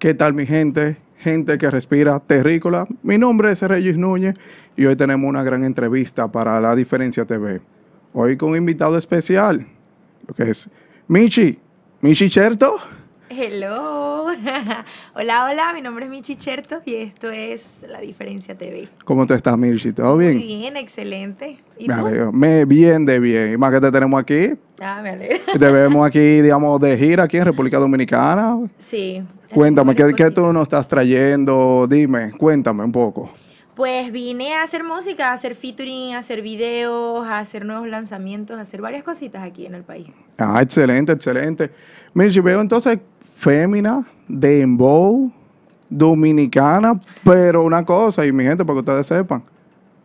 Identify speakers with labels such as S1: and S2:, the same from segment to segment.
S1: ¿Qué tal mi gente? Gente que respira terrícola. Mi nombre es Reyes Núñez y hoy tenemos una gran entrevista para La Diferencia TV. Hoy con un invitado especial, lo que es Michi. Michi Cherto.
S2: Hello. hola, hola, mi nombre es Michi Cherto y esto es La Diferencia TV.
S1: ¿Cómo te estás, Michi? ¿Todo bien? Muy
S2: bien, excelente. ¿Y me alegro.
S1: Me, bien de bien. Y más que te tenemos aquí. Ah, me alegro. Te vemos aquí, digamos, de gira aquí en República Dominicana. Sí. Cuéntame, ¿qué, ¿qué tú nos estás trayendo? Dime, cuéntame un poco.
S2: Pues vine a hacer música, a hacer featuring, a hacer videos, a hacer nuevos lanzamientos, a hacer varias cositas aquí en el país.
S1: Ah, excelente, excelente. Mirchi, veo entonces fémina, dembow, dominicana, pero una cosa, y mi gente, para que ustedes sepan,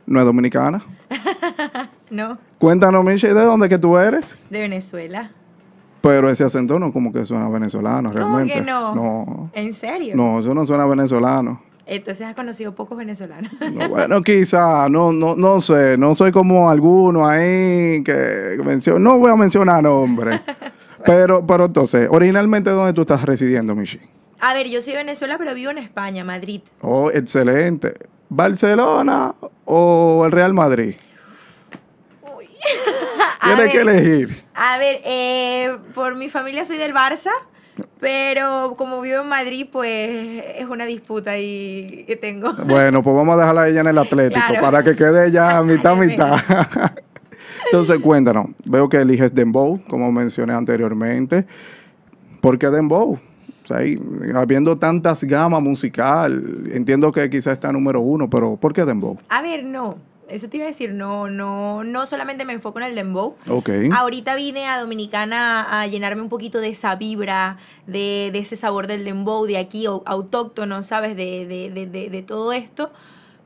S1: no es dominicana. no. Cuéntanos, Michelle, ¿de dónde que tú eres?
S2: De Venezuela.
S1: Pero ese acento no como que suena venezolano, realmente. ¿Cómo que no? No.
S2: ¿En serio? No,
S1: eso no suena venezolano.
S2: Entonces has conocido pocos venezolanos.
S1: bueno, quizá, no, no, no sé, no soy como alguno ahí que mencionó, no voy a mencionar nombres. Pero, pero entonces, originalmente, ¿dónde tú estás residiendo, Michi?
S2: A ver, yo soy de Venezuela, pero vivo en España, Madrid.
S1: Oh, excelente. ¿Barcelona o el Real Madrid?
S2: Uy. Tienes que elegir. A ver, eh, por mi familia soy del Barça. Pero como vivo en Madrid, pues es una disputa ahí que tengo. Bueno,
S1: pues vamos a dejarla a ella en el Atlético para que quede ya mitad, mitad. Entonces, cuéntanos, veo que eliges Dembow, como mencioné anteriormente. ¿Por qué Dembow? habiendo tantas gamas musical, entiendo que quizás está número uno, pero ¿por qué Dembow?
S2: A ver, no. Eso te iba a decir, no, no, no solamente me enfoco en el dembow.
S1: Okay. Ahorita
S2: vine a Dominicana a llenarme un poquito de esa vibra, de, ese sabor del dembow de aquí, autóctono, ¿sabes? De, de todo esto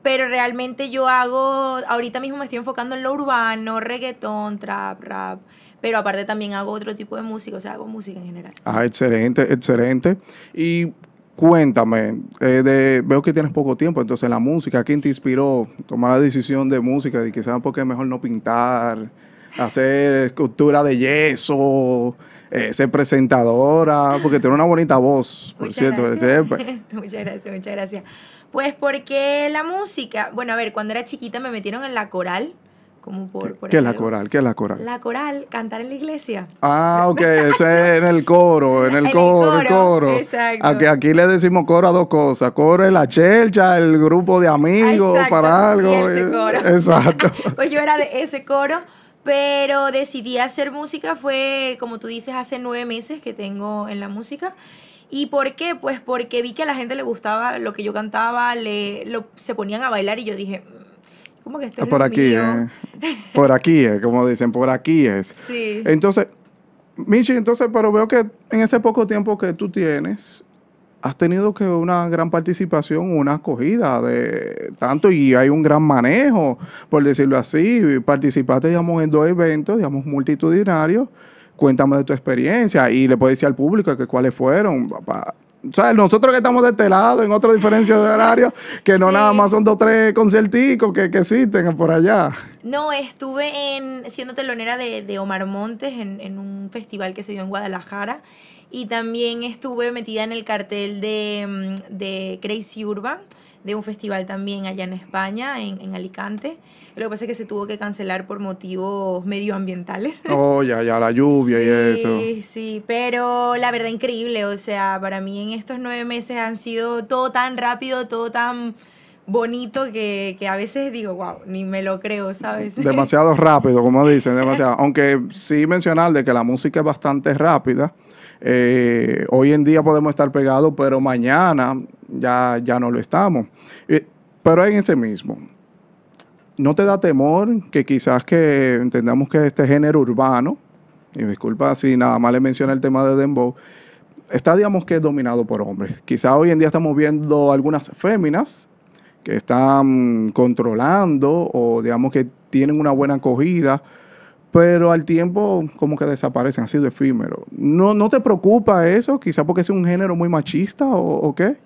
S2: pero realmente yo hago, ahorita mismo me estoy enfocando en lo urbano, reggaetón, trap, rap, pero aparte también hago otro tipo de música, o sea, hago música en general.
S1: Ah, excelente, excelente. Y cuéntame, eh, veo que tienes poco tiempo, entonces la música, ¿quién te inspiró tomar la decisión de música? Y quizás porque es mejor no pintar, hacer escultura de yeso. Eh, ser presentadora, porque tiene una bonita voz, por cierto. Muchas
S2: gracias, muchas gracias. Pues porque la música, bueno, a ver, cuando era chiquita me metieron en la coral. Como por, por ¿Qué es la coral?
S1: ¿Qué es la coral? La
S2: coral, cantar en la iglesia.
S1: Ah, ok, eso es en el coro, en el, coro, coro, Exacto. Aquí, le decimos coro a dos cosas. Coro en la chelcha, el grupo de amigos, para algo. Eh, ese Exacto.
S2: pues yo era de ese coro, pero decidí hacer música, fue como tú dices, hace nueve meses que tengo en la música. ¿Y por qué? Pues porque vi que a la gente le gustaba lo que yo cantaba, le, se ponían a bailar y yo dije, mm, ¿cómo que estoy... Ah, por aquí,
S1: por aquí, eh, como dicen, por aquí es.
S2: Sí. Entonces,
S1: Michi, entonces, pero veo que en ese poco tiempo que tú tienes, has tenido que una gran participación, una acogida de tanto y hay un gran manejo, por decirlo así. Participaste, digamos, en dos eventos, digamos, multitudinarios cuéntame de tu experiencia y le puedes decir al público que cuáles fueron. O sea, nosotros que estamos de este lado, en otra diferencia de horario, que no nada más son dos o tres concerticos que, existen por allá.
S2: No, estuve en, siendo telonera de, Omar Montes en, un festival que se dio en Guadalajara y también estuve metida en el cartel de, mm, de Crazy Urban de un festival también allá en España, en, Alicante. Lo que pasa es que se tuvo que cancelar por motivos medioambientales.
S1: Oh, ya, ya, la lluvia y eso. Sí,
S2: sí, pero la verdad increíble, o sea, para mí en estos nueve meses han sido todo tan rápido, todo tan bonito que, a veces digo, wow, ni me lo creo, ¿sabes? Demasiado
S1: rápido, como dicen, demasiado. Aunque sí mencionar de que la música es bastante rápida. Eh, hoy en día podemos estar pegados, pero mañana ya, ya no lo estamos. Eh, pero en ese mismo, ¿no te da temor que quizás que entendamos que este género urbano, y disculpa si nada más le menciona el tema de Dembow, está digamos que dominado por hombres. Quizás hoy en día estamos viendo algunas féminas que están controlando o digamos que tienen una buena acogida, pero al tiempo como que desaparecen, ha sido efímero. ¿No, no te preocupa eso? Quizás porque es un género muy machista o, o qué?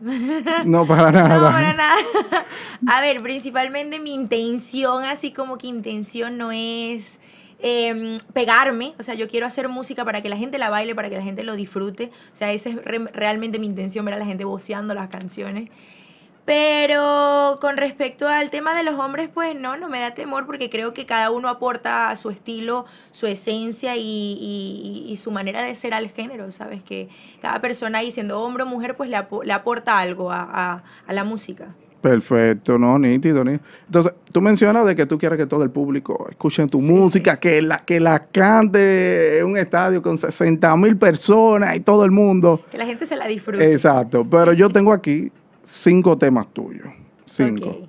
S2: No, para nada. No, para nada. A ver, principalmente mi intención, así como que intención no es em, pegarme, o sea, yo quiero hacer música para que la gente la baile, para que la gente lo disfrute, o sea, esa es realmente mi intención, ver a la gente voceando las canciones. Pero con respecto al tema de los hombres, pues no, no me da temor porque creo que cada uno aporta su estilo, su esencia y, su manera de ser al género, ¿sabes? Que cada persona ahí siendo hombre o mujer, pues le, aporta algo a, la música.
S1: Perfecto, no, nítido, ni Entonces, tú mencionas de que tú quieres que todo el público escuche tu música, que la, que la cante en un estadio con 60 mil personas y todo el mundo.
S2: Que la gente se la disfrute.
S1: Exacto, pero yo tengo aquí cinco temas tuyos. Cinco.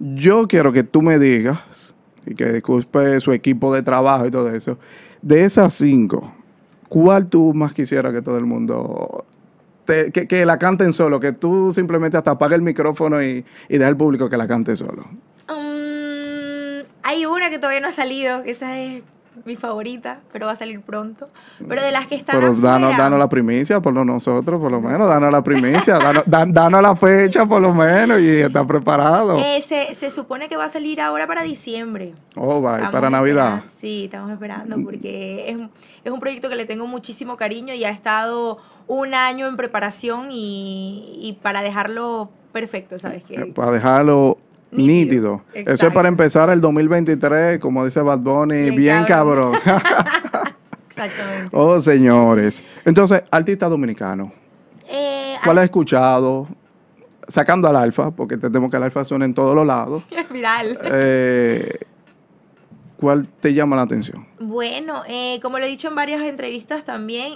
S1: Yo quiero que tú me digas, y que disculpe su equipo de trabajo y todo eso, de esas cinco, ¿cuál tú más quisieras que todo el mundo que, la canten solo? Que tú simplemente hasta apague el micrófono y, y al público que la cante solo.
S2: Um, hay una que todavía no ha salido, que esa es mi favorita, pero va a salir pronto. Pero de las que están pero danos, la
S1: primicia, por lo nosotros, por lo menos, danos la primicia, danos, la fecha, por lo menos, y está preparado. Eh,
S2: se, supone que va a salir ahora para diciembre.
S1: Oh, va, para Navidad.
S2: Sí, estamos esperando, porque es, un proyecto que le tengo muchísimo cariño y ha estado un año en preparación y para dejarlo perfecto, ¿sabes qué? Eh,
S1: para dejarlo nítido. Eso es para empezar el 2023, como dice Bad Bunny, bien, cabrón. Exactamente. Oh, señores. Entonces, artista dominicano.
S2: Eh, ¿Cuál has
S1: escuchado? Sacando al alfa, porque tenemos que al alfa suena en todos los lados. Viral. Eh, ¿Cuál te llama la atención?
S2: Bueno, eh, como lo he dicho en varias entrevistas también,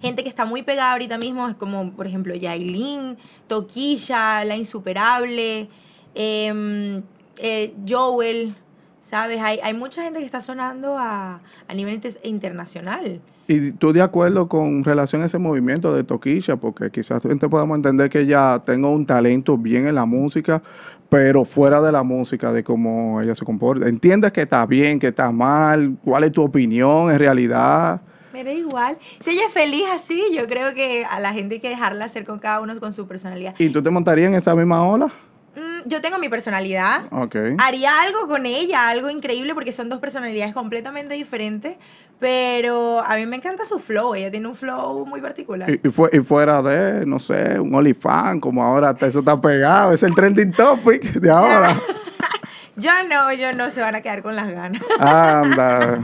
S2: gente que está muy pegada ahorita mismo es como, por ejemplo, Yailin, Toquilla, La Insuperable. Em, eh, Joel, ¿sabes? Hay, mucha gente que está sonando a, nivel internacional.
S1: ¿Y tú de acuerdo con relación a ese movimiento de Toquilla? Porque quizás gente podemos entender que ella tenga un talento bien en la música, pero fuera de la música, de cómo ella se comporta. ¿Entiendes que está bien, que está mal? ¿Cuál es tu opinión en realidad?
S2: Me da igual. Si ella es feliz así, yo creo que a la gente hay que dejarla hacer con cada uno con su personalidad.
S1: ¿Y tú te montarías en esa misma ola?
S2: Mm, yo tengo mi personalidad. Okay. Haría algo con ella, algo increíble, porque son dos personalidades completamente diferentes. Pero a mí me encanta su flow. Ella tiene un flow muy particular. Y,
S1: fuera de, no sé, un olifán, como ahora eso está pegado. Es el trending topic de ahora.
S2: yo no, yo no. Se van a quedar con las ganas.
S1: Anda.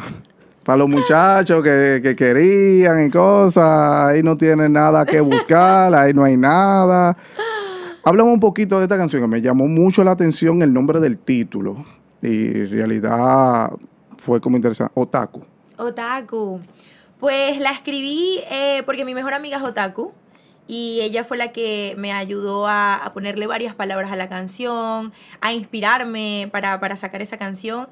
S1: para los muchachos que, que, querían y cosas, ahí no tienen nada que buscar, ahí no hay nada. Hablamos un poquito de esta canción, que me llamó mucho la atención el nombre del título. Y en realidad fue como interesante. Otaku.
S2: Otaku. Pues la escribí eh, porque mi mejor amiga es Otaku. Y ella fue la que me ayudó a, ponerle varias palabras a la canción, a inspirarme para, sacar esa canción.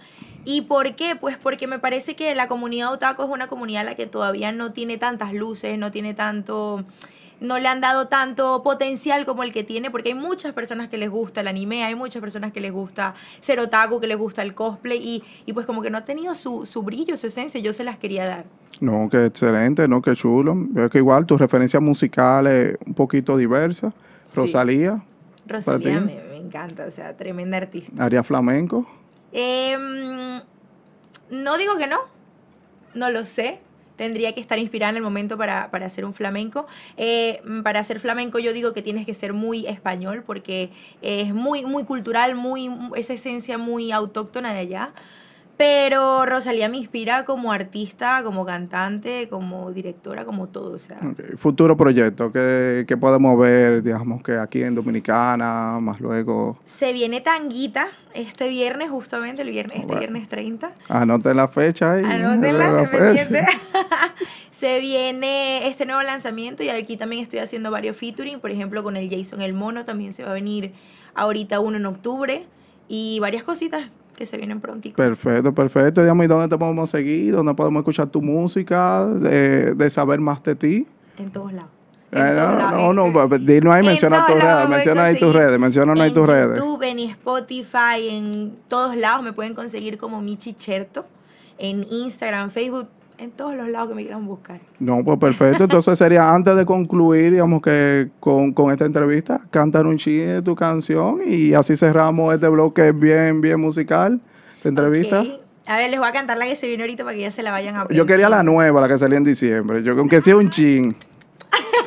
S2: ¿Y por qué? Pues porque me parece que la comunidad otaku es una comunidad la que todavía no tiene tantas luces, no tiene tanto no le han dado tanto potencial como el que tiene, porque hay muchas personas que les gusta el anime, hay muchas personas que les gusta ser otaku, que les gusta el cosplay, y, y pues como que no ha tenido su, brillo, su esencia, yo se las quería dar.
S1: No, qué excelente, no, qué chulo. veo que igual tus referencias musicales un poquito diversas. Rosalía.
S2: Rosalía me, encanta, o sea, tremenda artista.
S1: ¿Haría flamenco?
S2: Em, no digo que no, no lo sé tendría que estar inspirada en el momento para, hacer un flamenco. Eh, para hacer flamenco yo digo que tienes que ser muy español porque es muy, muy cultural, muy, esa esencia muy autóctona de allá. Pero Rosalía me inspira como artista, como cantante, como directora, como todo. O sea.
S1: Okay. Futuro proyecto, ¿qué, podemos ver, digamos, que aquí en Dominicana, más luego?
S2: Se viene Tanguita este viernes, justamente, el viernes, este viernes 30.
S1: Anoten la fecha ahí. la fecha.
S2: Se viene este nuevo lanzamiento y aquí también estoy haciendo varios featuring, por ejemplo, con el Jason El Mono también se va a venir ahorita uno en octubre y varias cositas que se vienen prontito.
S1: Perfecto, perfecto. Dígame, dónde te podemos seguir? ¿Dónde podemos escuchar tu música? De, saber más de ti.
S2: En todos lados. Eh, no
S1: no, este, pues, no, no, no ahí, menciona tus redes, menciona ahí tus redes, menciona ahí tus redes. En YouTube,
S2: en Spotify, en todos lados me pueden conseguir como Michi Cherto, en Instagram, Facebook, en todos los lados que me quieran buscar.
S1: No, pues perfecto. Entonces sería antes de concluir, digamos que con, esta entrevista, cantar un chin de tu canción y así cerramos este bloque bien, bien musical de entrevista.
S2: A ver, les voy a cantar la que se vino ahorita para que ya se la vayan a Yo quería
S1: la nueva, la que salía en diciembre. Yo, aunque sea un chin.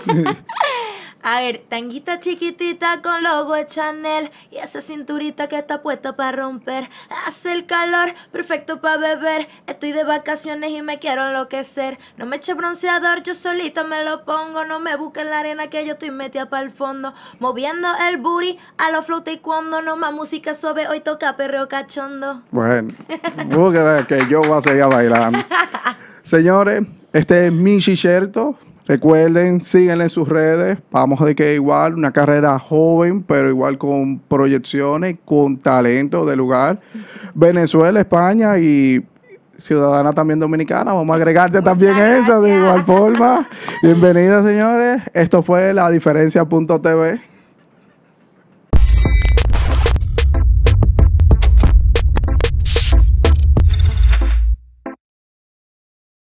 S2: A ver, tanguita chiquitita con logo de Chanel y esa cinturita que está puesta para romper. Hace el calor, perfecto para beber. Estoy de vacaciones y me quiero enloquecer. No me eche bronceador, yo solito me lo pongo. No me busque en la arena que yo estoy metida para el fondo. Moviendo el booty a lo flute y cuando no más música suave, hoy toca perreo cachondo.
S1: Bueno, que yo voy a seguir bailando. Señores, este es Michi Sherto. Recuerden, síguenle en sus redes. Vamos de que igual, una carrera joven, pero igual con proyecciones, con talento de lugar. Venezuela, España y ciudadana también dominicana. Vamos a agregarte también eso esa de igual forma. Bienvenidos, señores. Esto fue la diferencia.tv.